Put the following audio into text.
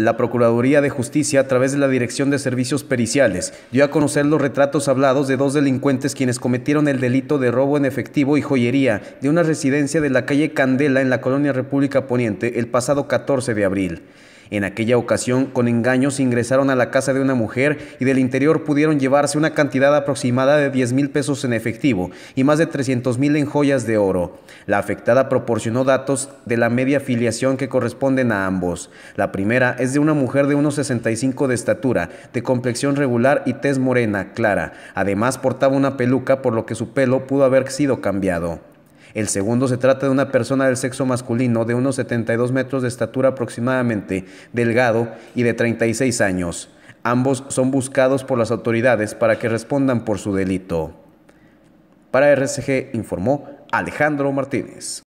la Procuraduría de Justicia, a través de la Dirección de Servicios Periciales, dio a conocer los retratos hablados de dos delincuentes quienes cometieron el delito de robo en efectivo y joyería de una residencia de la calle Candela en la colonia República Poniente el pasado 14 de abril. En aquella ocasión, con engaños, ingresaron a la casa de una mujer y del interior pudieron llevarse una cantidad aproximada de 10 mil pesos en efectivo y más de 300 mil en joyas de oro. La afectada proporcionó datos de la media filiación que corresponden a ambos. La primera es de una mujer de unos 65 de estatura, de complexión regular y tez morena, clara. Además, portaba una peluca por lo que su pelo pudo haber sido cambiado. El segundo se trata de una persona del sexo masculino de unos 72 metros de estatura aproximadamente, delgado y de 36 años. Ambos son buscados por las autoridades para que respondan por su delito. Para RCG informó Alejandro Martínez.